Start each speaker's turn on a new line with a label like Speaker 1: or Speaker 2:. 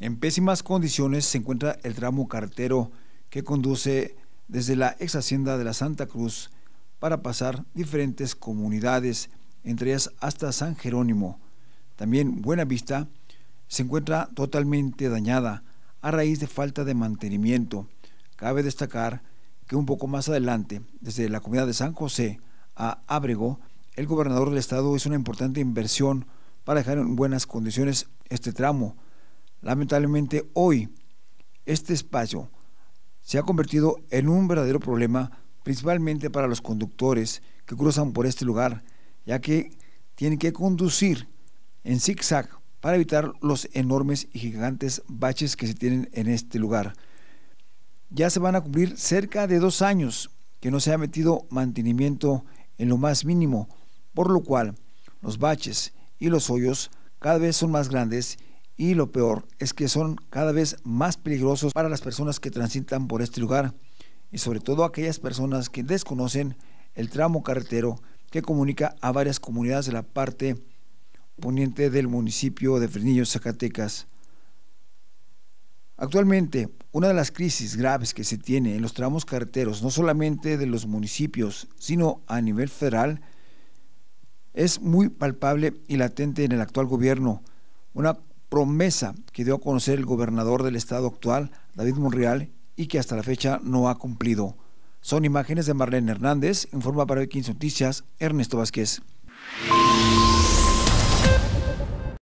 Speaker 1: En pésimas condiciones se encuentra el tramo cartero que conduce desde la ex hacienda de la Santa Cruz para pasar diferentes comunidades, entre ellas hasta San Jerónimo. También Buena Vista se encuentra totalmente dañada a raíz de falta de mantenimiento. Cabe destacar que un poco más adelante, desde la comunidad de San José a Ábrego, el gobernador del estado hizo una importante inversión para dejar en buenas condiciones este tramo Lamentablemente hoy este espacio se ha convertido en un verdadero problema principalmente para los conductores que cruzan por este lugar, ya que tienen que conducir en zigzag para evitar los enormes y gigantes baches que se tienen en este lugar. Ya se van a cumplir cerca de dos años que no se ha metido mantenimiento en lo más mínimo, por lo cual los baches y los hoyos cada vez son más grandes y lo peor es que son cada vez más peligrosos para las personas que transitan por este lugar y sobre todo aquellas personas que desconocen el tramo carretero que comunica a varias comunidades de la parte poniente del municipio de Fernillo Zacatecas. Actualmente, una de las crisis graves que se tiene en los tramos carreteros, no solamente de los municipios, sino a nivel federal, es muy palpable y latente en el actual gobierno. Una promesa que dio a conocer el gobernador del estado actual, David Monreal, y que hasta la fecha no ha cumplido. Son imágenes de Marlene Hernández, informa para hoy 15 Noticias, Ernesto Vázquez.